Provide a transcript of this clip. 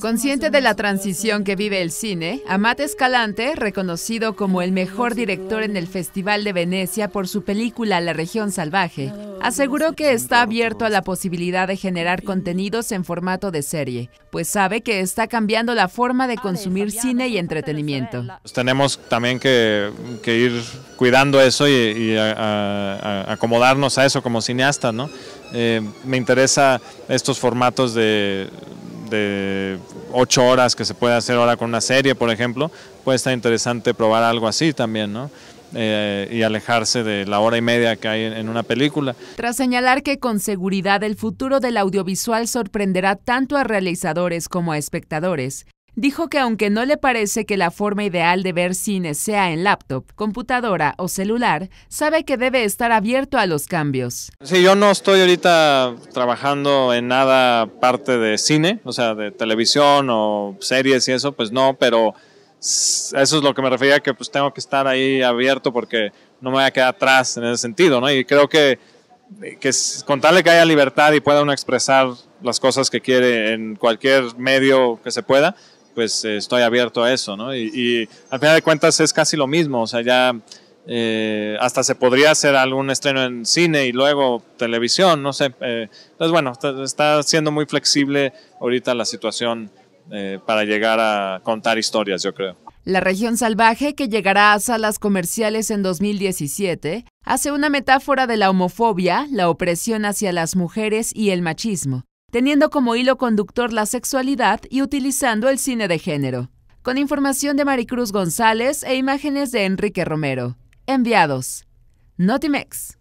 Consciente de la transición que vive el cine, Amate Escalante, reconocido como el mejor director en el Festival de Venecia por su película La región salvaje, aseguró que está abierto a la posibilidad de generar contenidos en formato de serie, pues sabe que está cambiando la forma de consumir cine y entretenimiento. Pues tenemos también que, ir cuidando eso y, acomodarnos a eso como cineasta, ¿no? Eh, me interesa estos formatos de de ocho horas que se puede hacer ahora con una serie, por ejemplo, puede estar interesante probar algo así también, ¿no? Eh, y alejarse de la hora y media que hay en una película. Tras señalar que con seguridad el futuro del audiovisual sorprenderá tanto a realizadores como a espectadores, Dijo que aunque no le parece que la forma ideal de ver cine sea en laptop, computadora o celular, sabe que debe estar abierto a los cambios. Sí, yo no estoy ahorita trabajando en nada parte de cine, o sea, de televisión o series y eso, pues no, pero eso es lo que me refería que pues tengo que estar ahí abierto porque no me voy a quedar atrás en ese sentido, ¿no? Y creo que, que de que haya libertad y pueda uno expresar las cosas que quiere en cualquier medio que se pueda, pues eh, estoy abierto a eso, ¿no? Y, al final de cuentas es casi lo mismo, o sea, ya eh, hasta se podría hacer algún estreno en cine y luego televisión, no sé. entonces, eh, pues bueno, está, siendo muy flexible ahorita la situación para llegar a contar historias, yo creo. La región salvaje, que llegará a salas comerciales en 2017, hace una metáfora de la homofobia, la opresión hacia las mujeres y el machismo, teniendo como hilo conductor la sexualidad y utilizando el cine de género. Con información de Maricruz González e imágenes de Enrique Romero. Enviados. Notimex.